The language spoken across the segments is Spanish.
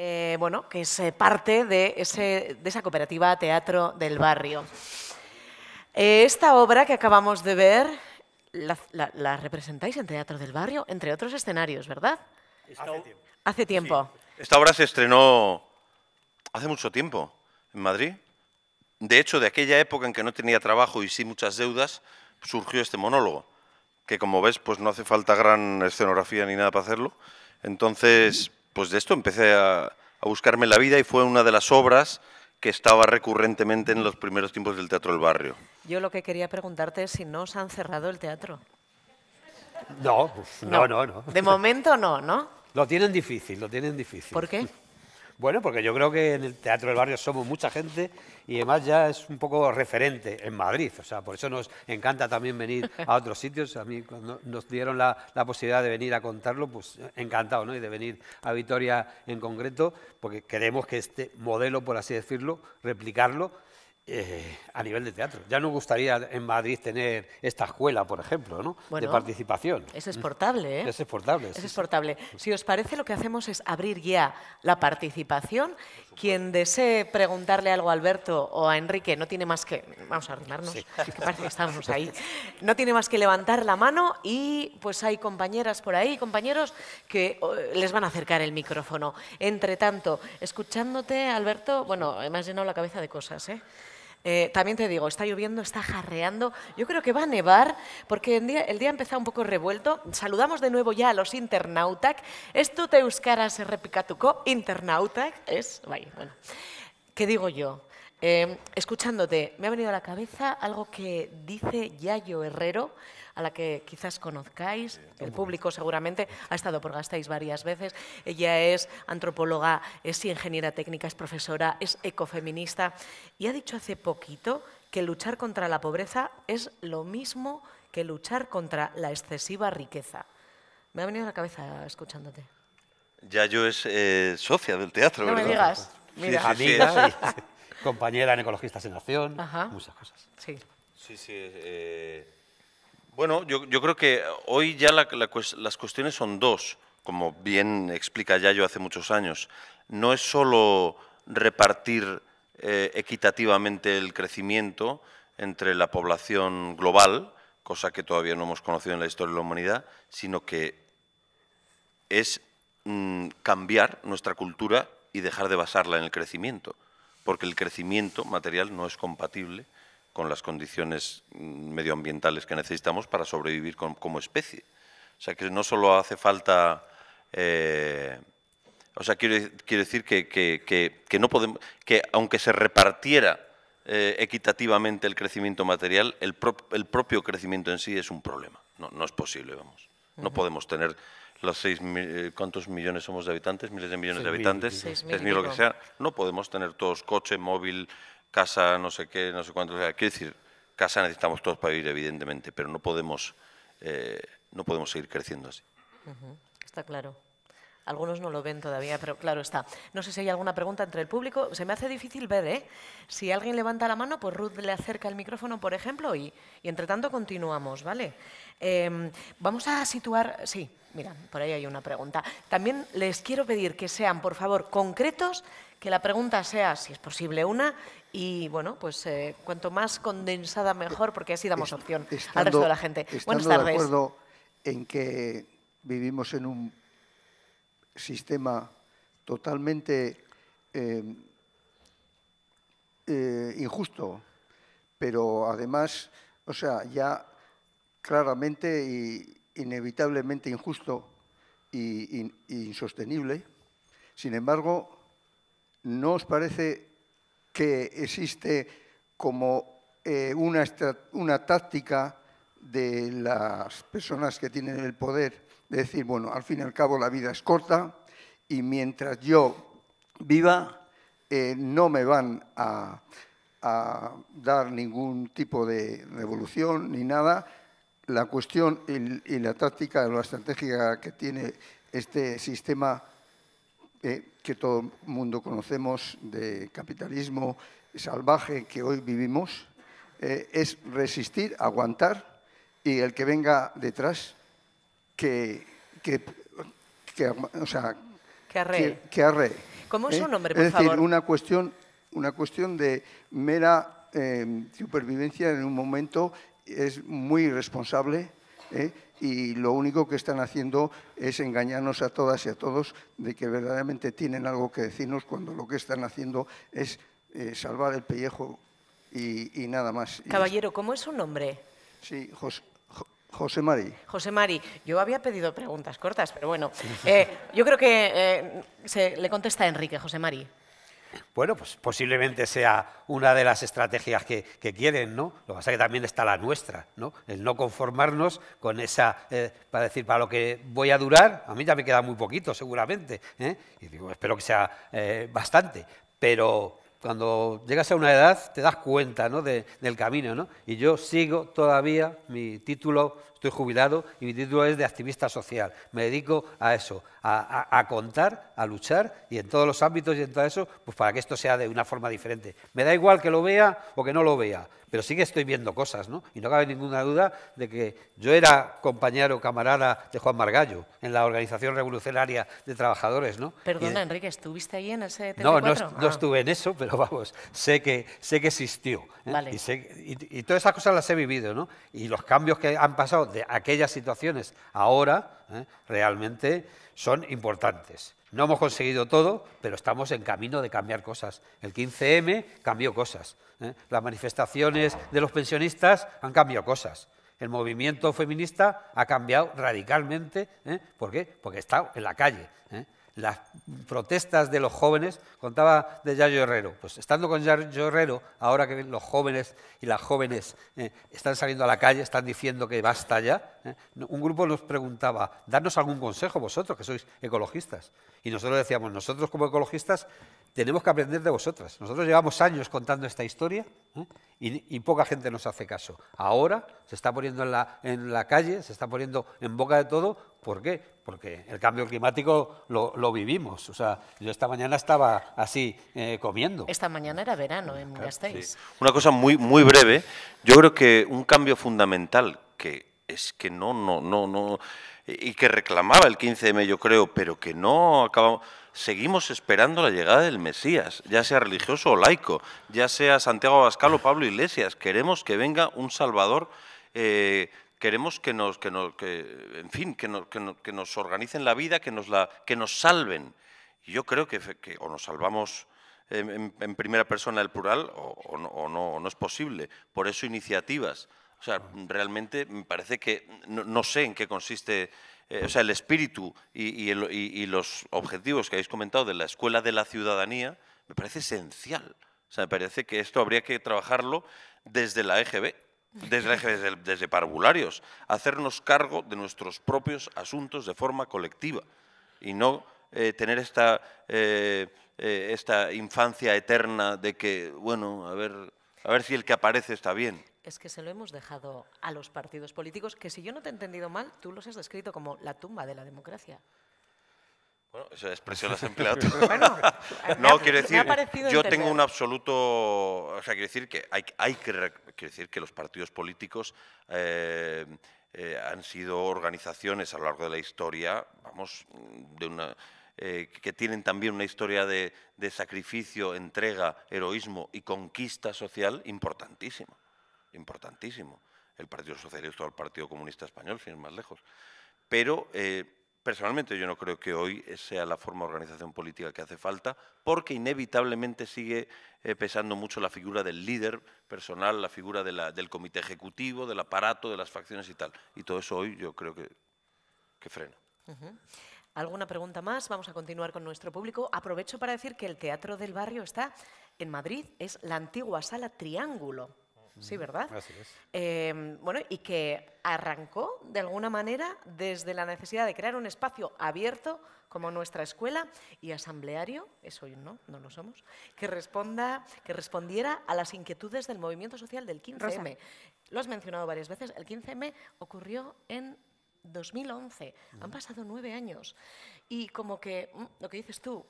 Eh, bueno, que es parte de, ese, de esa cooperativa Teatro del Barrio. Eh, esta obra que acabamos de ver, la, representáis en Teatro del Barrio, entre otros escenarios, ¿verdad? Hace tiempo. Esta obra se estrenó hace mucho tiempo en Madrid. De hecho, de aquella época en que no tenía trabajo y sí muchas deudas, surgió este monólogo, que como ves, pues no hace falta gran escenografía ni nada para hacerlo. Entonces, pues de esto empecé a, buscarme la vida y fue una de las obras que estaba recurrentemente en los primeros tiempos del Teatro del Barrio. Yo lo que quería preguntarte es si no se han cerrado el teatro. Pues, no, no, no. no. De momento no, ¿no? Lo tienen difícil, lo tienen difícil. ¿Por qué? Bueno, porque yo creo que en el Teatro del Barrio somos mucha gente y además ya es un poco referente en Madrid. O sea, por eso nos encanta también venir a otros sitios. A mí cuando nos dieron la, la posibilidad de venir a contarlo, pues eh, encantado, ¿no? Y de venir a Vitoria en concreto, porque queremos que este modelo, por así decirlo, replicarlo eh, a nivel de teatro. Ya nos gustaría en Madrid tener esta escuela, por ejemplo, ¿no? de participación. Es exportable, ¿eh? Es exportable. Es exportable. Si os parece, lo que hacemos es abrir ya la participación. Quien desee preguntarle algo a Alberto o a Enrique, no tiene más que... Vamos a arrimarnos, que parece que estamos ahí. No tiene más que levantar la mano y pues hay compañeras por ahí, compañeros, que eh, les van a acercar el micrófono. Entre tanto, escuchándote, Alberto, bueno, me has llenado la cabeza de cosas, ¿eh? Eh, también te digo, está lloviendo, está jarreando. Yo creo que va a nevar porque el día, el empezó un poco revuelto. Saludamos de nuevo ya a los internautak. Esto te tu co, internautak es... Vaya, bueno. ¿Qué digo yo? Em, escuchándote, me ha venido a la cabeza algo que dice Yayo Herrero, a la que quizás conozcáis, el público seguramente, ha estado por gastáis varias veces. Ella es antropóloga, es ingeniera técnica, es profesora, es ecofeminista y ha dicho hace poquito que luchar contra la pobreza es lo mismo que luchar contra la excesiva riqueza. Me ha venido a la cabeza escuchándote. Yayo es eh, socia del teatro, no Me digas. compañera en Ecologistas en Acción, muchas cosas. Sí, eh, bueno, yo, creo que hoy ya las cuestiones son dos, como bien explica ya yo hace muchos años. No es solo repartir eh, equitativamente el crecimiento entre la población global, cosa que todavía no hemos conocido en la historia de la humanidad, sino que es mm, cambiar nuestra cultura y dejar de basarla en el crecimiento porque el crecimiento material no es compatible con las condiciones mm, medioambientales que necesitamos para sobrevivir como especie. O sea, que no solo hace falta... Eh, o sea, quiero, decir que, no podemos, que aunque se repartiera eh, equitativamente el crecimiento material, el, propio crecimiento en sí es un problema. No, no es posible, vamos. No podemos tener los seis, eh, ¿cuántos millones somos de habitantes? Miles de millones de habitantes, es lo que sea. No podemos tener todos coche, móvil, casa, no sé qué, no sé cuánto. sea, quiero decir, casa necesitamos todos para vivir, evidentemente, pero no podemos, eh, no podemos seguir creciendo así. Está claro. Algunos no lo ven todavía, pero claro está. No sé si hay alguna pregunta entre el público. Se me hace difícil ver, ¿eh? Si alguien levanta la mano, pues Ruth le acerca el micrófono, por ejemplo, y, y entre tanto continuamos, ¿vale? Em, vamos a situar... Sí, mira, por ahí hay una pregunta. También les quiero pedir que sean, por favor, concretos, que la pregunta sea, si es posible, una y bueno, pues eh, cuanto más condensada mejor, porque así damos opción al resto de la gente. Buenas tardes. de acuerdo en que vivimos en un sistema totalmente eh, eh, injusto, pero además, o sea, ya claramente e inevitablemente injusto e insostenible. Sin embargo, ¿no os parece que existe como eh, una, una táctica de las personas que tienen el poder de decir, bueno, al fin y al cabo la vida es corta, y mientras yo viva eh, no me van a, dar ningún tipo de revolución ni nada. La cuestión y, la táctica, la estrategia que tiene este sistema eh, que todo el mundo conocemos de capitalismo salvaje que hoy vivimos, eh, es resistir, aguantar y el que venga detrás que, o sea, ¿Qué arre? ¿Cómo es ¿Eh? su nombre, por favor? Es decir, una cuestión, una cuestión de mera eh, supervivencia en un momento es muy irresponsable ¿eh? y lo único que están haciendo es engañarnos a todas y a todos de que verdaderamente tienen algo que decirnos cuando lo que están haciendo es salvar el pellejo y, y, nada más. Caballero, ¿cómo es su nombre? Sí, José, José Mari. José Mari, yo había pedido preguntas cortas, pero bueno, eh, yo creo que eh, se le contesta a Enrique, José Mari. Bueno, pues posiblemente sea una de las estrategias que, quieren, ¿no? Lo que pasa es que también está la nuestra, ¿no? El no conformarnos con esa, eh, para decir, para lo que voy a durar, a mí ya me queda muy poquito, seguramente, y digo, espero que sea bastante, pero cuando llegas a una edad te das cuenta del camino. ¿no? Y yo sigo todavía, mi título, estoy jubilado y mi título es de activista social. Me dedico a eso, a, contar, a luchar y en todos los ámbitos y en todo eso, pues para que esto sea de una forma diferente. Me da igual que lo vea o que no lo vea, pero sí que estoy viendo cosas, ¿no? Y no cabe ninguna duda de que yo era compañero, camarada de Juan Margallo en la Organización Revolucionaria de Trabajadores, ¿no? Perdona, Enrique, ¿estuviste ahí en ese tv No, no, no ah. estuve en eso, pero pero vamos, sé que, sé que existió. ¿eh? Y, todas esas cosas las he vivido, ¿no? Y los cambios que han pasado de aquellas situaciones ahora ¿eh? realmente son importantes. No hemos conseguido todo, pero estamos en camino de cambiar cosas. El 15M cambió cosas. ¿eh? Las manifestaciones de los pensionistas han cambiado cosas. El movimiento feminista ha cambiado radicalmente. ¿Por qué? Porque está en la calle. ¿eh? las protestas de los jóvenes, contaba de Yayo Herrero, pues estando con Yayo Herrero, ahora que los jóvenes y las jóvenes eh, están saliendo a la calle, están diciendo que basta ya, ¿eh? Un grupo nos preguntaba, darnos algún consejo vosotros, que sois ecologistas. Y nosotros decíamos, nosotros como ecologistas tenemos que aprender de vosotras. Nosotros llevamos años contando esta historia ¿eh? y, poca gente nos hace caso. Ahora se está poniendo en la, calle, se está poniendo en boca de todo. ¿Por qué? Porque el cambio climático lo, vivimos. O sea, yo esta mañana estaba así eh, comiendo. Esta mañana era verano en Una cosa muy, muy breve. Yo creo que un cambio fundamental que es que no, no, no, no, y que reclamaba el 15 de mayo creo, pero que no acabamos. Seguimos esperando la llegada del Mesías, ya sea religioso o laico, ya sea Santiago Abascal o Pablo Iglesias. Queremos que venga un Salvador, eh, queremos que nos, que que, en fin, que nos, organicen la vida, que nos, la, que nos salven. yo creo que, o nos salvamos en, primera persona el plural o, o no, no es posible. Por eso iniciativas o sea, realmente me parece que no, sé en qué consiste, eh, o sea, el espíritu y, los objetivos que habéis comentado de la escuela de la ciudadanía, me parece esencial. O sea, me parece que esto habría que trabajarlo desde la EGB, desde, la e desde, parvularios, hacernos cargo de nuestros propios asuntos de forma colectiva y no eh, tener esta, eh, esta infancia eterna de que, bueno, a ver, a ver si el que aparece está bien es que se lo hemos dejado a los partidos políticos, que si yo no te he entendido mal, tú los has descrito como la tumba de la democracia. Bueno, esa expresión la has empleado no, quiero decir, yo tengo un absoluto... O sea, quiero decir que hay, que... decir que los partidos políticos eh, eh, han sido organizaciones a lo largo de la historia, vamos, de una... Eh, que tienen también una historia de sacrificio, entrega, heroísmo y conquista social importantísima importantísimo, el Partido Socialista o el Partido Comunista Español, sin ir más lejos. Pero eh, personalmente yo no creo que hoy sea la forma de organización política que hace falta, porque inevitablemente sigue eh, pesando mucho la figura del líder personal, la figura del comité ejecutivo, del aparato, de las facciones y tal. Y todo eso hoy yo creo que, que frena. ¿Alguna pregunta más? Vamos a continuar con nuestro público. Aprovecho para decir que el Teatro del Barrio está en Madrid, es la antigua sala Triángulo sí, ¿verdad? Así em, bueno, y que arrancó de alguna manera desde la necesidad de crear un espacio abierto como nuestra escuela y asambleario, eso no, no lo somos, que, responda, que respondiera a las inquietudes del movimiento social del 15M. Lo has mencionado varias veces, el 15M ocurrió en 2011, han pasado nueve años y como que, mm, lo que dices tú,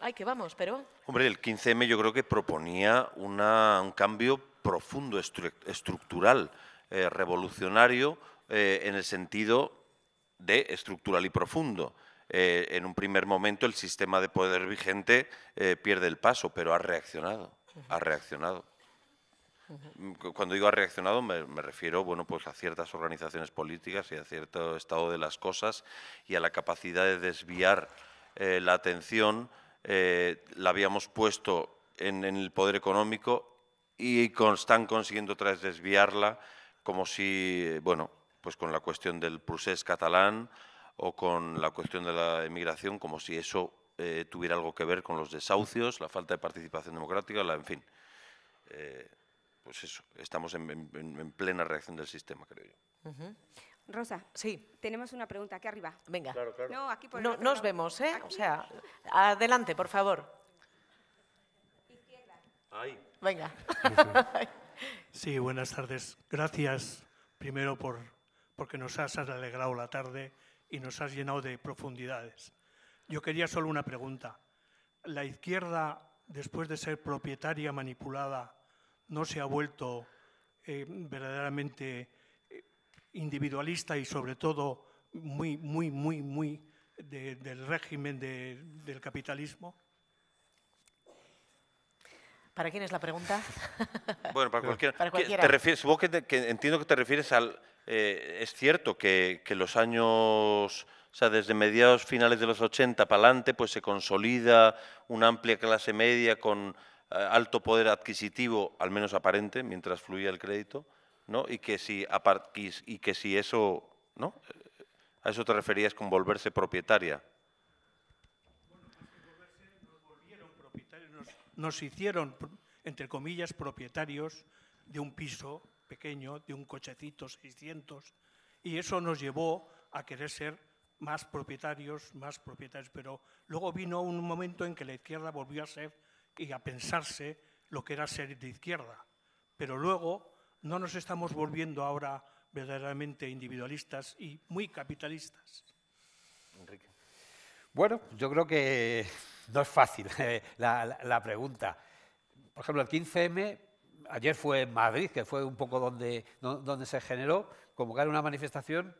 Ay, que vamos, pero... Hombre, el 15M yo creo que proponía una, un cambio profundo, estructural, eh, revolucionario, eh, en el sentido de estructural y profundo. Eh, en un primer momento el sistema de poder vigente pierde el paso, pero ha reaccionado, ha reaccionado. Cuando digo ha reaccionado me, refiero bueno, pues a ciertas organizaciones políticas y a cierto estado de las cosas y a la capacidad de desviar la atención. la habíamos puesto en, el poder económico, y están consiguiendo otra vez desviarla, como si, bueno, pues con la cuestión del procés catalán o con la cuestión de la emigración, como si eso eh, tuviera algo que ver con los desahucios, la falta de participación democrática, la, en fin. Eh, pues eso, estamos en, plena reacción del sistema, creo yo. Rosa, sí. tenemos una pregunta aquí arriba. Venga. No, aquí por no, nos vemos, ¿eh? O sea, adelante, por favor. Venga. Sí, buenas tardes. Gracias primero por, porque nos has alegrado la tarde y nos has llenado de profundidades. Yo quería solo una pregunta. ¿La izquierda, después de ser propietaria manipulada, no se ha vuelto eh, verdaderamente eh, individualista y sobre todo muy, muy, muy, muy del régimen del capitalismo? ¿Para quién es la pregunta? Bueno, para cualquiera. supongo que, entiendo que te refieres al... Eh, es cierto que, los años... O sea, desde mediados finales de los 80 para adelante, pues se consolida una amplia clase media con eh, alto poder adquisitivo, al menos aparente, mientras fluía el crédito, ¿no? Y que si, y que si eso, ¿no? Eh, a eso te referías con volverse propietaria. nos hicieron, entre comillas, propietarios de un piso pequeño, de un cochecito 600, y eso nos llevó a querer ser más propietarios, más propietarios. Pero luego vino un momento en que la izquierda volvió a ser y a pensarse lo que era ser de izquierda. Pero luego no nos estamos volviendo ahora verdaderamente individualistas y muy capitalistas. Enrique. Bueno, yo creo que no es fácil eh, la, pregunta. Por ejemplo, el 15M, ayer fue en Madrid, que fue un poco donde, donde se generó, convocar una manifestación.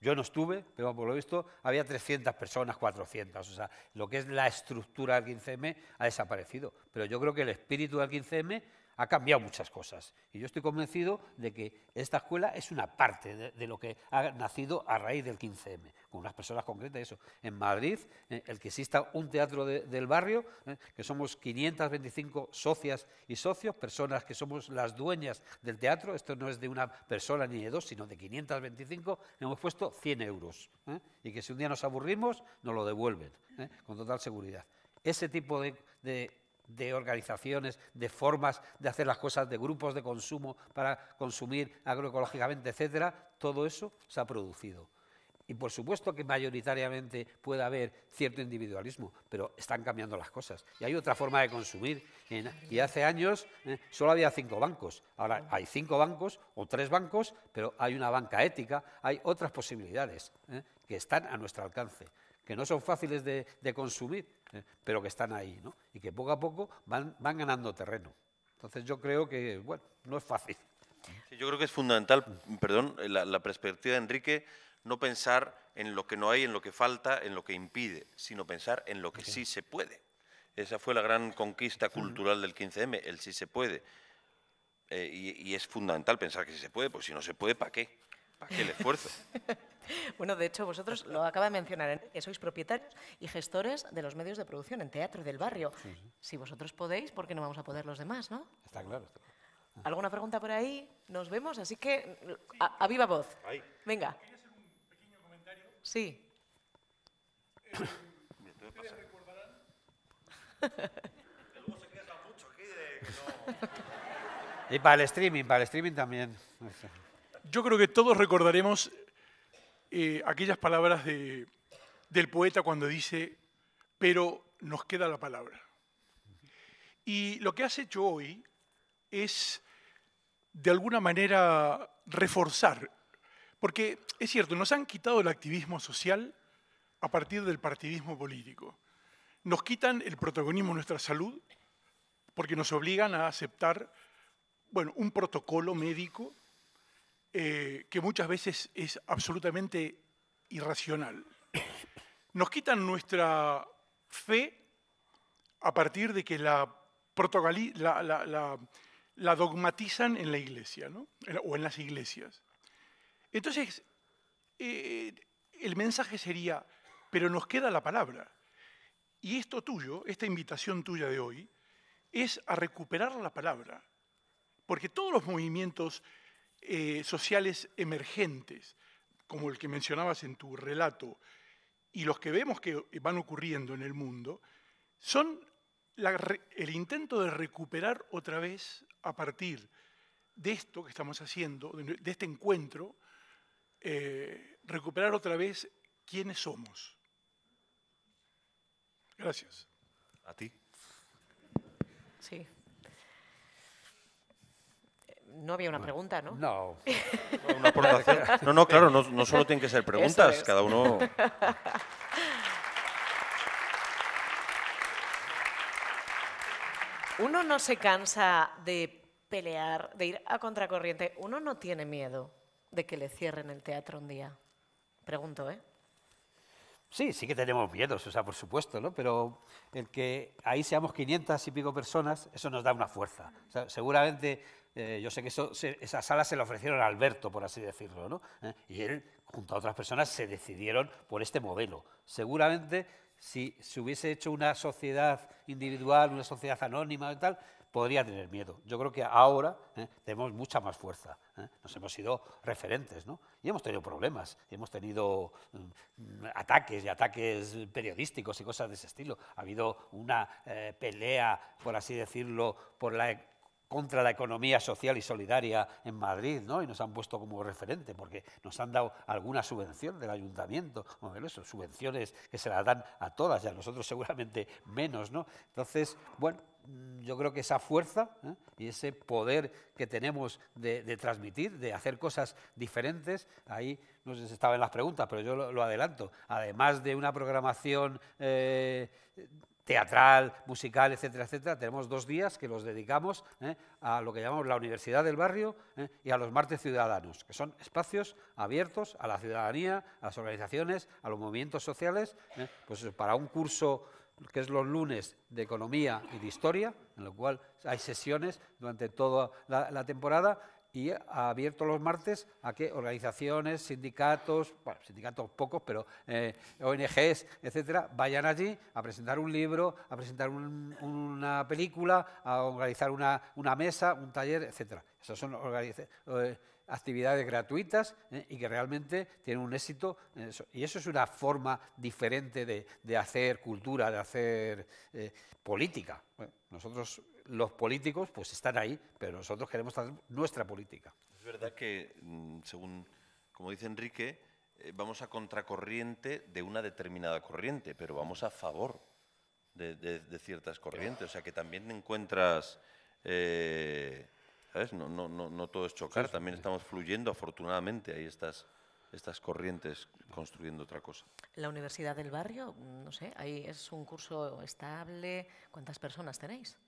Yo no estuve, pero por lo visto había 300 personas, 400. O sea, lo que es la estructura del 15M ha desaparecido. Pero yo creo que el espíritu del 15M ha cambiado muchas cosas. Y yo estoy convencido de que esta escuela es una parte de, lo que ha nacido a raíz del 15M, con unas personas concretas. Eso. En Madrid, eh, el que exista un teatro del barrio, eh, que somos 525 socias y socios, personas que somos las dueñas del teatro, esto no es de una persona ni de dos, sino de 525, le hemos puesto 100 euros. Eh, y que si un día nos aburrimos, nos lo devuelven, con total seguridad. Ese tipo de de organizaciones, de formas de hacer las cosas, de grupos de consumo para consumir agroecológicamente, etcétera, todo eso se ha producido. Y por supuesto que mayoritariamente puede haber cierto individualismo, pero están cambiando las cosas. Y hay otra forma de consumir. Y hace años eh, solo había cinco bancos. Ahora hay cinco bancos o tres bancos, pero hay una banca ética, hay otras posibilidades eh, que están a nuestro alcance, que no son fáciles de, de consumir, eh, pero que están ahí, ¿no? Y que poco a poco van, ganando terreno. Entonces yo creo que, bueno, no es fácil. yo creo que es fundamental, mm, perdón, eh, la, perspectiva de Enrique, no pensar en lo que no hay, en lo que falta, en lo que impide, sino pensar en lo que sí se puede. Esa fue la gran conquista cultural del 15M, el sí se puede. Eh, y, es fundamental pensar que sí se puede, pues si no se puede, ¿para qué? qué esfuerzo? bueno, de hecho, vosotros lo acaba de mencionar, que sois propietarios y gestores de los medios de producción en teatro del barrio. Si vosotros podéis, ¿por qué no vamos a poder los demás, no? Está claro. ¿Alguna pregunta por ahí? Nos vemos, así que a, viva voz. Venga. hacer un pequeño comentario. Sí. ¿Ustedes recordarán? se mucho aquí de Y para el streaming, para el streaming también. Yo creo que todos recordaremos eh, aquellas palabras del poeta cuando dice, pero nos queda la palabra. Y lo que has hecho hoy es, de alguna manera, reforzar, porque es cierto, nos han quitado el activismo social a partir del partidismo político. Nos quitan el protagonismo de nuestra salud porque nos obligan a aceptar bueno, un protocolo médico eh, que muchas veces es absolutamente irracional. Nos quitan nuestra fe a partir de que la, dogmatizan en la iglesia ¿no? o en las iglesias. Entonces, eh, el mensaje sería, pero nos queda la palabra. Y esto tuyo, esta invitación tuya de hoy, es a recuperar la palabra. Porque todos los movimientos eh, sociales emergentes, como el que mencionabas en tu relato, y los que vemos que van ocurriendo en el mundo, son el intento de recuperar otra vez a partir de esto que estamos haciendo, de, este encuentro, eh, recuperar otra vez quiénes somos. Gracias. ¿A ti? Sí. No había una pregunta, ¿no? No. No, no, claro, no, solo tienen que ser preguntas, cada uno. Uno no se cansa de pelear, de ir a contracorriente. Uno no tiene miedo de que le cierren el teatro un día. Pregunto, ¿eh? Sí, sí que tenemos miedos, o sea, por supuesto, ¿no? Pero el que ahí seamos 500 y pico personas, eso nos da una fuerza. O sea, seguramente eh, yo sé que eso, se, esa sala se la ofrecieron a Alberto, por así decirlo, ¿no? Eh, y él, junto a otras personas, se decidieron por este modelo. Seguramente, si se hubiese hecho una sociedad individual, una sociedad anónima y tal, podría tener miedo. Yo creo que ahora eh, tenemos mucha más fuerza. Nos hemos sido referentes ¿no? y hemos tenido problemas. Hemos tenido mm, ataques y ataques periodísticos y cosas de ese estilo. Ha habido una pelea, por así decirlo, por la contra la economía social y solidaria en Madrid, ¿no? Y nos han puesto como referente porque nos han dado alguna subvención del ayuntamiento, subvenciones que se las dan a todas y a nosotros seguramente menos, ¿no? Entonces, bueno, mm, yo creo que esa fuerza ¿eh? y ese poder que tenemos de, transmitir, de hacer cosas diferentes, ahí no sé si estaba en las preguntas, pero yo lo, adelanto. Además de una programación eh, teatral, musical, etcétera, etcétera. Tenemos dos días que los dedicamos eh, a lo que llamamos la Universidad del Barrio eh, y a los martes ciudadanos, que son espacios abiertos a la ciudadanía, a las organizaciones, a los movimientos sociales, eh, pues para un curso que es los lunes de economía y de historia, en lo cual hay sesiones durante toda la temporada, y ha abierto los martes a que organizaciones, sindicatos, sindicatos pocos, pero eh, ONGs, etcétera, vayan allí a presentar un libro, a presentar una película, a organizar una, mesa, un taller, etcétera. Esas son eh, actividades gratuitas eh, y que realmente tienen un éxito. Y eso es una forma diferente de, hacer cultura, de hacer política. Nosotros, los políticos, pues están ahí, pero nosotros queremos hacer nuestra política. Es verdad que, mm, según, como dice Enrique, eh, vamos a contracorriente de una determinada corriente, pero vamos a favor de, ciertas corrientes. O sea, que también encuentras... Eh, ¿sabes? no todo es chocar, también estamos fluyendo, afortunadamente, ahí estás estas corrientes construyendo otra cosa. La Universidad del Barrio, mm, no sé, ahí es un curso estable. ¿Cuántas personas tenéis?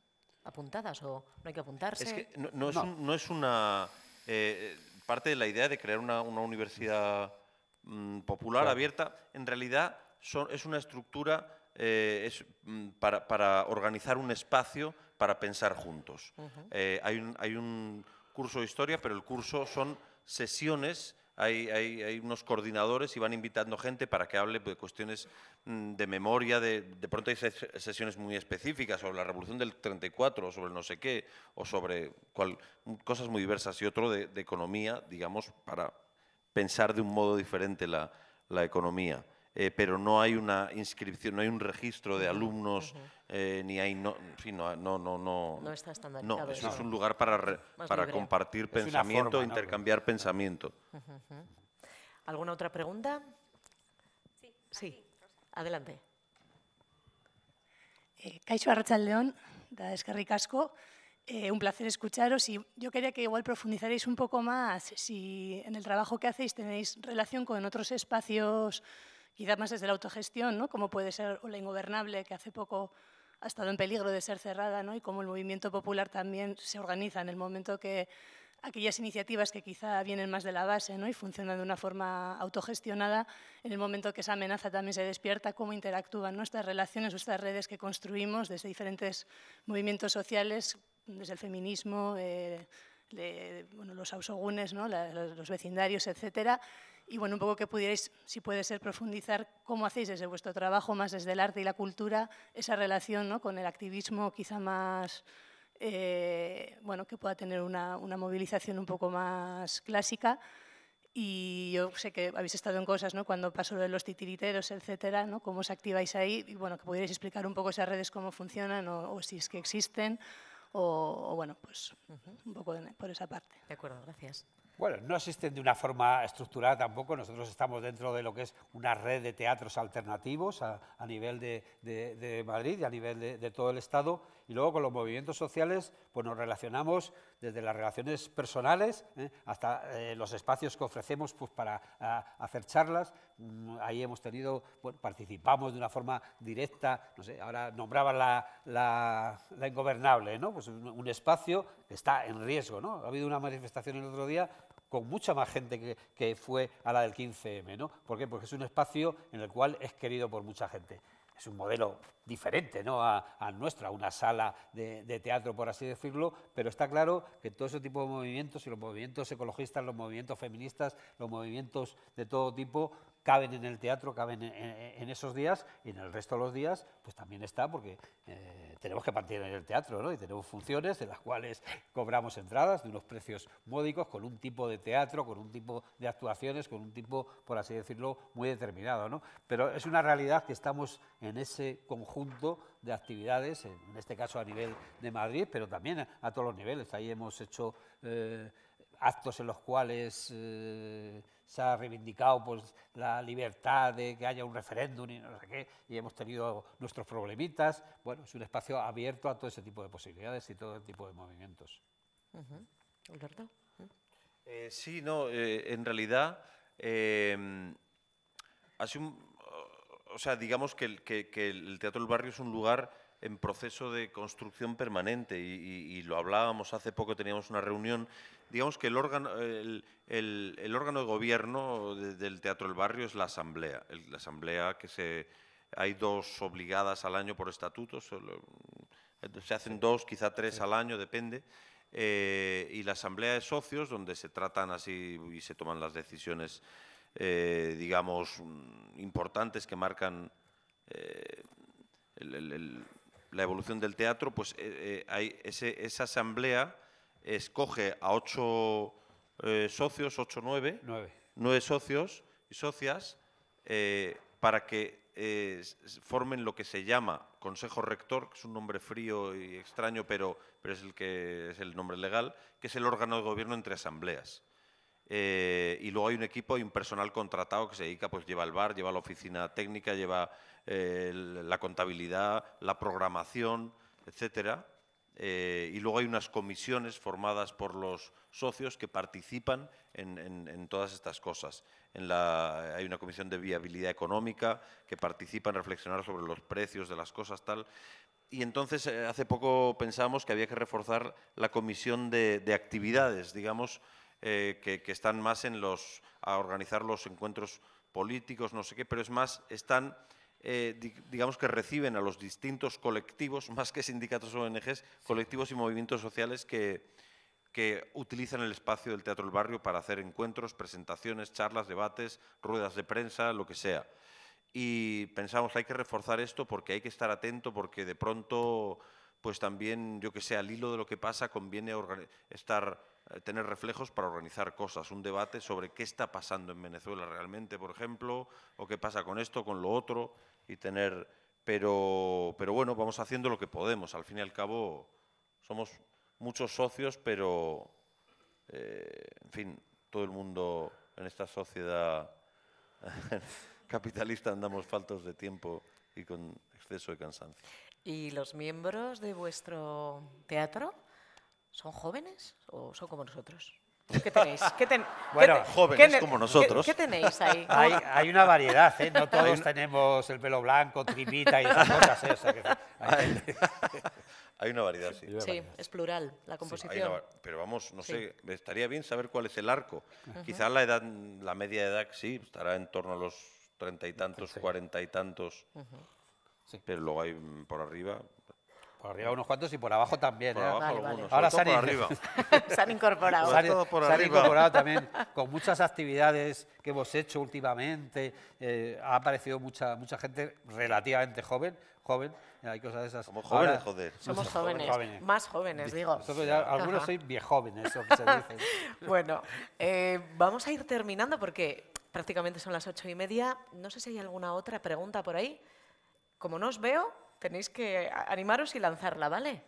¿Apuntadas o no hay que apuntarse? Es que no, es, una... Eh, eh, parte de la idea de crear una, universidad mm, popular, abierta, en realidad es una estructura eh, es, mm, para, organizar un espacio para pensar juntos. hay un curso de historia, pero el curso son sesiones hay, unos coordinadores y van invitando gente para que hable de cuestiones mm, de memoria, de, de pronto hay sesiones muy específicas sobre la revolución del 34 o sobre no sé qué, o sobre cosas muy diversas y otro de, economía, digamos, para pensar de un modo diferente la economía. Eh, pero no hay una inscripción, no hay un registro de alumnos, eh, ni hay... No, no, no, no, eso es un lugar para, compartir pensamiento, intercambiar pensamiento. ¿Alguna otra pregunta? Sí, adelante. Eh, Caixo León, da Escarri Casco. Eh, un placer escucharos y yo quería que igual profundizaréis un poco más si en el trabajo que hacéis tenéis relación con otros espacios quizás más desde la autogestión, ¿no? como puede ser la ingobernable, que hace poco ha estado en peligro de ser cerrada, ¿no? y cómo el movimiento popular también se organiza en el momento que aquellas iniciativas que quizá vienen más de la base ¿no? y funcionan de una forma autogestionada, en el momento que esa amenaza también se despierta, cómo interactúan nuestras relaciones, nuestras redes que construimos desde diferentes movimientos sociales, desde el feminismo, eh, los ausogunes, ¿no? los vecindarios, etcétera, y bueno, un poco que pudierais, si puede ser, profundizar cómo hacéis desde vuestro trabajo, más desde el arte y la cultura, esa relación ¿no? con el activismo quizá más, eh, bueno, que pueda tener una, una, movilización un poco más clásica. Y yo sé que habéis estado en cosas, ¿no? Cuando pasó lo de los titiriteros, etcétera, ¿no? Cómo os activáis ahí y, bueno, que pudierais explicar un poco esas redes, cómo funcionan o, si es que existen o, bueno, pues un poco por esa parte. De acuerdo, gracias bueno, no existen de una forma estructurada tampoco. Nosotros estamos dentro de lo que es una red de teatros alternativos a, nivel de, Madrid y a nivel de, todo el Estado. Y luego con los movimientos sociales pues nos relacionamos desde las relaciones personales ¿eh? hasta eh, los espacios que ofrecemos pues, para hacer charlas. Mm, ahí hemos tenido, participamos de una forma directa. No sé, ahora nombraba la, ingobernable, ¿no? Pues un, espacio que está en riesgo, ¿no? Ha habido una manifestación el otro día con mucha más gente que, fue a la del 15M, ¿no? ¿Por qué? Porque es un espacio en el cual es querido por mucha gente. Es un modelo diferente ¿no? a, a una sala de, de, teatro, por así decirlo, pero está claro que todo ese tipo de movimientos, y los movimientos ecologistas, los movimientos feministas, los movimientos de todo tipo, caben en el teatro, caben en, esos días y en el resto de los días pues también está porque eh, tenemos que partir en el teatro ¿no? y tenemos funciones de las cuales cobramos entradas de unos precios módicos con un tipo de teatro, con un tipo de actuaciones, con un tipo, por así decirlo, muy determinado. Pero es una realidad que estamos en ese conjunto de actividades, en, este caso a nivel de Madrid, pero también a, todos los niveles. Ahí hemos hecho eh, actos en los cuales... Eh, se ha reivindicado pues, la libertad de que haya un referéndum y no sé qué, y hemos tenido nuestros problemitas. Bueno, es un espacio abierto a todo ese tipo de posibilidades y todo tipo de movimientos. Eh, sí, no, eh, en realidad, em, o sea, digamos que el Teatro del Barrio es un lugar en proceso de construcción permanente y, lo hablábamos hace poco, teníamos una reunión. Digamos que el órgano, el, órgano de gobierno del Teatro del Barrio es la asamblea, la asamblea que se... Hay dos obligadas al año por estatutos se hacen dos, quizá tres al año, depende. Eh, y la asamblea de socios, donde se tratan así y se toman las decisiones, eh, digamos, mm, importantes que marcan eh, el, la evolución del teatro, pues eh, eh, esa asamblea escoge a ocho eh, socios, ocho, nueve, nueve, nueve, socios y socias para que formen lo que se llama Consejo Rector, que es un nombre frío y extraño, pero, pero es el que es el nombre legal, que es el órgano de gobierno entre asambleas. Eh, y luego hay un equipo y un personal contratado que se dedica, pues lleva el bar, lleva la oficina técnica, lleva eh, la contabilidad, la programación, etcétera. Eh, y luego hay unas comisiones formadas por los socios que participan en, todas estas cosas. En la, hay una comisión de viabilidad económica que participa en reflexionar sobre los precios de las cosas, tal. Y entonces hace poco pensamos que había que reforzar la comisión de, de actividades, digamos, eh, que, están más en los, a organizar los encuentros políticos, no sé qué, pero es más, están, eh, digamos que reciben a los distintos colectivos, más que sindicatos o ONGs, colectivos y movimientos sociales que, que utilizan el espacio del Teatro del Barrio para hacer encuentros, presentaciones, charlas, debates, ruedas de prensa, lo que sea. Y pensamos, hay que reforzar esto porque hay que estar atento, porque de pronto pues también, yo que sé, al hilo de lo que pasa, conviene estar, eh, tener reflejos para organizar cosas, un debate sobre qué está pasando en Venezuela realmente, por ejemplo, o qué pasa con esto, con lo otro, y tener... Pero, pero bueno, vamos haciendo lo que podemos. Al fin y al cabo, somos muchos socios, pero, eh, en fin, todo el mundo en esta sociedad capitalista andamos faltos de tiempo y con exceso de cansancio. ¿Y los miembros de vuestro teatro son jóvenes o son como nosotros? ¿Qué tenéis? bueno, jóvenes como nosotros. ¿Qué, tenéis ahí? Hay, una variedad, ¿eh? No todos tenemos el pelo blanco, tripita y esas cosas, ¿eh? hay... una variedad, sí. Sí, es plural la composición. pero vamos, no sé, sé, estaría bien saber cuál es el arco. Quizás la edad, la media edad, sí, estará en torno a los treinta y tantos, cuarenta y tantos. Pero luego hay mm, por arriba. Por arriba unos cuantos y por abajo también. ¿eh? algunos. Ahora se han, incorporado. Se han, incorporado también con muchas actividades que hemos hecho últimamente. Eh, ha aparecido mucha, mucha gente relativamente joven, joven, hay cosas de Somos jóvenes, joder. Somos jóvenes, más jóvenes, digo. algunos soy bien jóvenes, eso se dice. bueno, eh, vamos a ir terminando porque prácticamente son las ocho y media. No sé si hay alguna otra pregunta por ahí como no os veo, tenéis que animaros y lanzarla, ¿vale?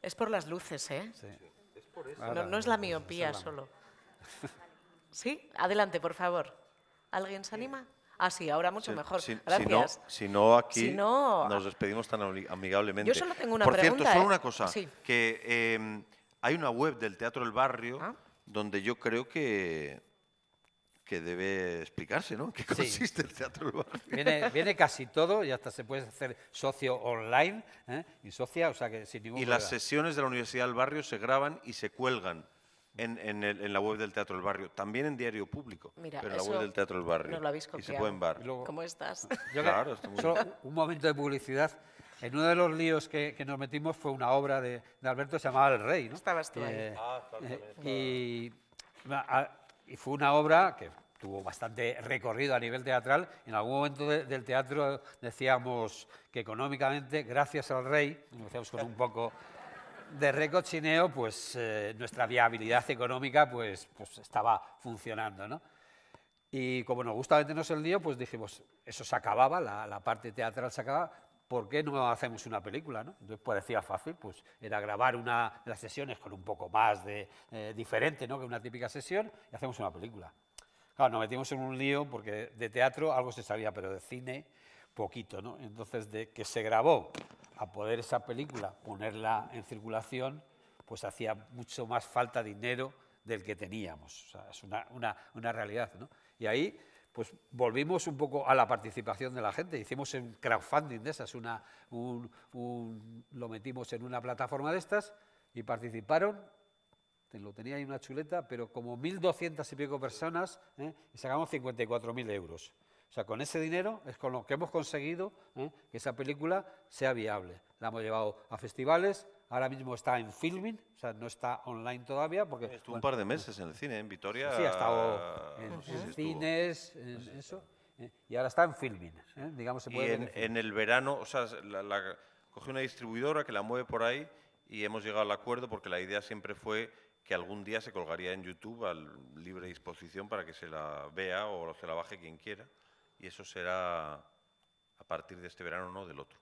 Es por las luces, ¿eh? No, es la miopía solo. ¿Sí? Adelante, por favor. ¿Alguien se anima? Ah, sí, ahora mucho mejor. Si, Gracias. Si no, aquí nos despedimos tan amigablemente. Yo solo tengo una pregunta. Por cierto, solo ¿eh? una cosa. Que em, hay una web del Teatro del Barrio ah. donde yo creo que que debe explicarse, ¿no? ¿Qué consiste el teatro del Viene, viene, casi todo y hasta se puede hacer socio online ¿eh? y socia, o sea que sin ningún Y las sesiones de la Universidad del Barrio se graban y se cuelgan. En, en, la web del Teatro del Barrio, también en Diario Público, pero en la web del Teatro del Barrio. Y se pueden bar. ¿Cómo estás? claro, estoy muy un momento de publicidad. En uno de los líos que, nos metimos fue una obra de, de Alberto, se llamaba El Rey, ¿no? Estabas tú ahí. Ah, eh, y y fue una obra que tuvo bastante recorrido a nivel teatral. En algún momento del teatro decíamos que económicamente, gracias al rey, con un poco de recochineo, pues eh, nuestra viabilidad económica pues, pues, estaba funcionando. ¿no? Y como nos gusta meternos el lío, pues dijimos, eso se acababa, la, la parte teatral se acababa, ¿por qué no hacemos una película? ¿no? Entonces parecía fácil, pues era grabar una de las sesiones con un poco más de eh, diferente ¿no? que una típica sesión y hacemos una película. Claro, nos metimos en un lío porque de teatro algo se sabía, pero de cine poquito. ¿no? Entonces, de que se grabó a poder esa película ponerla en circulación, pues hacía mucho más falta dinero del que teníamos. es una, una, una realidad. ¿no? Y ahí pues volvimos un poco a la participación de la gente. Hicimos un crowdfunding de esas, una, lo metimos en una plataforma de estas y participaron, lo tenía ahí una chuleta, pero como 1.200 y pico personas ¿eh? y sacamos 54.000 euros. O sea, con ese dinero es con lo que hemos conseguido ¿eh? que esa película sea viable. La hemos llevado a festivales, Ahora mismo está en filming, o sea, no está online todavía. porque Estuvo un par de meses en el cine, en Vitoria. Sí, ha estado en, cines, en eso. Eh, y ahora está en filming. Eh, digamos, en, el verano, o sea, la, coge una distribuidora que la mueve por ahí y hemos llegado al acuerdo porque la idea siempre fue que algún día se colgaría en YouTube a libre disposición para que se la vea o se la baje quien quiera. Y eso será a partir de este verano, no del otro.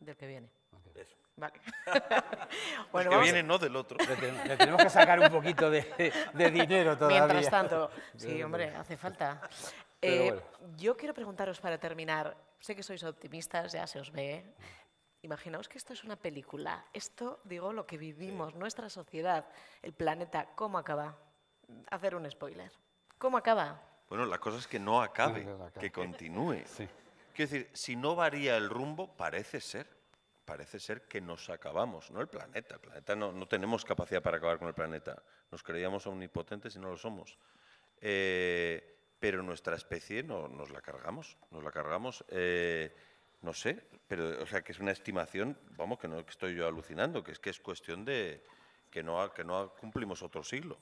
Del que viene. Eso. Vale. bueno, que viene no del otro. Le, tenemos que sacar un poquito de, dinero todavía. Mientras tanto. Sí, hombre, hace falta. Eh, yo quiero preguntaros para terminar. Sé que sois optimistas, ya se os ve. Imaginaos que esto es una película. Esto, digo, lo que vivimos, nuestra sociedad, el planeta, ¿cómo acaba? Hacer un spoiler. ¿Cómo acaba? Bueno, la cosa es que no acabe, que continúe. Quiero decir, si no varía el rumbo, parece ser parece ser que nos acabamos, no el planeta, el planeta no, tenemos capacidad para acabar con el planeta, nos creíamos omnipotentes y no lo somos. Eh, pero nuestra especie no, nos la cargamos, nos la cargamos, eh, no sé, pero o sea que es una estimación, vamos, que no que estoy yo alucinando, que es que es cuestión de que no, que no cumplimos otro siglo.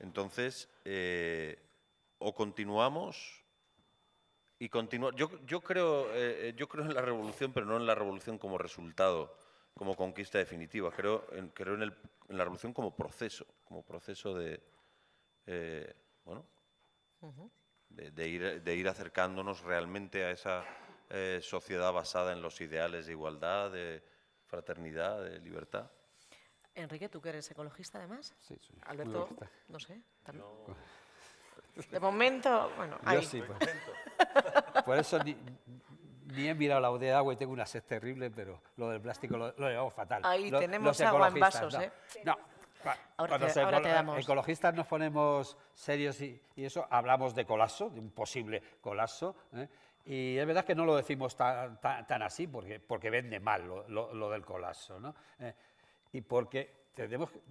Entonces, eh, o continuamos y Yo, yo, creo, eh, eh, yo creo en la revolución, pero no en la revolución como resultado, como conquista definitiva. Creo en, creo en, la revolución como proceso, como proceso de, eh, bueno, de, ir, acercándonos realmente a esa sociedad basada en los ideales de igualdad, de fraternidad, de libertad. Enrique, tú que eres ecologista además. Sí, soy Alberto, no sé. De momento, bueno, ahí. Sí, pues. Por eso ni, mira he mirado la botella de agua y tengo una sed terrible, pero lo del plástico lo, llevamos fatal. Ahí tenemos agua en vasos, Ahora Cuando te, ahora damos. ecologistas nos ponemos serios y, eso, hablamos de colapso, de un posible colapso. ¿eh? Y es verdad que no lo decimos tan, así porque, porque vende mal lo, del colapso. ¿no? Eh, y porque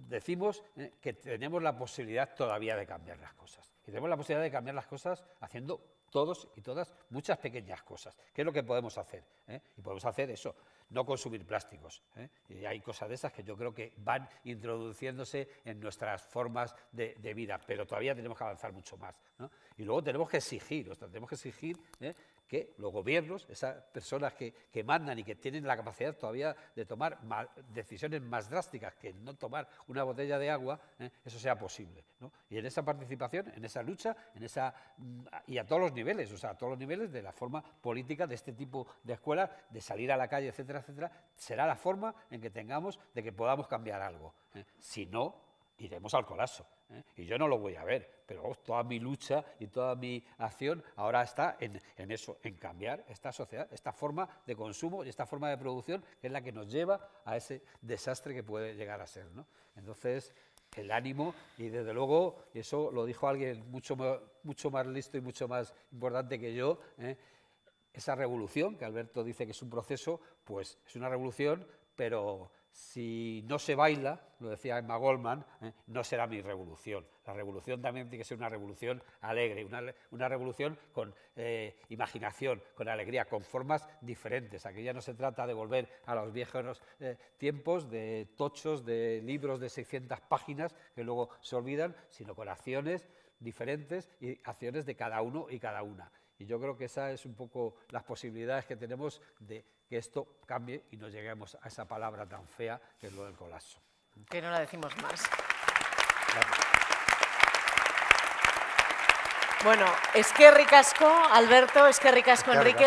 decimos eh, que tenemos la posibilidad todavía de cambiar las cosas. Y tenemos la posibilidad de cambiar las cosas haciendo todos y todas muchas pequeñas cosas. ¿Qué es lo que podemos hacer? ¿eh? Y podemos hacer eso, no consumir plásticos. ¿eh? Y hay cosas de esas que yo creo que van introduciéndose en nuestras formas de, vida, pero todavía tenemos que avanzar mucho más. Y luego tenemos que exigir, o sea, tenemos que exigir que los gobiernos, esas personas que, mandan y que tienen la capacidad todavía de tomar decisiones más drásticas que no tomar una botella de agua, ¿eh? eso sea posible. Y en esa participación, en esa lucha, en esa mm, y a todos los niveles, o sea, a todos los niveles de la forma política de este tipo de escuelas, de salir a la calle, etcétera, etcétera, será la forma en que tengamos de que podamos cambiar algo. ¿eh? Si no, iremos al colapso. ¿eh? Y yo no lo voy a ver, pero oh, toda mi lucha y toda mi acción ahora está en, eso, en cambiar esta sociedad, esta forma de consumo y esta forma de producción que es la que nos lleva a ese desastre que puede llegar a ser. ¿no? Entonces, el ánimo y desde luego, y eso lo dijo alguien mucho, mucho más listo y mucho más importante que yo, ¿eh? esa revolución, que Alberto dice que es un proceso, pues es una revolución, pero si no se baila, lo decía Emma Goldman, ¿eh? no será mi revolución. La revolución también tiene que ser una revolución alegre, una, revolución con eh, imaginación, con alegría, con formas diferentes. Aquí ya no se trata de volver a los viejos eh, tiempos de tochos, de libros de 600 páginas que luego se olvidan, sino con acciones diferentes y acciones de cada uno y cada una. Y yo creo que esa es un poco las posibilidades que tenemos de que esto cambie y no lleguemos a esa palabra tan fea que es lo del colapso. Que no la decimos más. Bueno, es que ricasco, Alberto, es que ricasco, Enrique.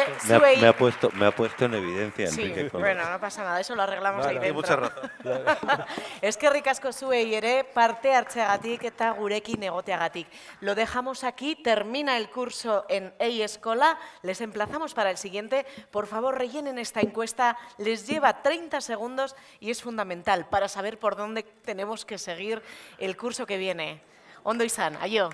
Me ha, puesto, me ha puesto en evidencia, sí, bueno, no pasa nada, eso lo arreglamos ahí dentro. Mucha razón. es que ricasco y ere, parte hartzeagatik eta gurekin egoteagatik. Lo dejamos aquí, termina el curso en EI Escola, les emplazamos para el siguiente. Por favor, rellenen esta encuesta, les lleva 30 segundos y es fundamental para saber por dónde tenemos que seguir el curso que viene. Ondo izan, adiós.